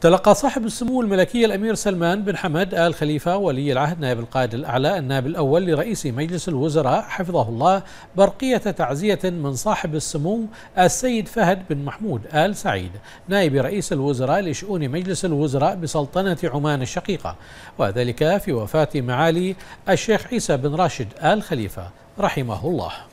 تلقى صاحب السمو الملكي الأمير سلمان بن حمد آل خليفة ولي العهد نائب القائد الأعلى النائب الأول لرئيس مجلس الوزراء حفظه الله برقية تعزية من صاحب السمو السيد فهد بن محمود آل سعيد نائب رئيس الوزراء لشؤون مجلس الوزراء بسلطنة عمان الشقيقة وذلك في وفاة معالي الشيخ عيسى بن راشد آل خليفة رحمه الله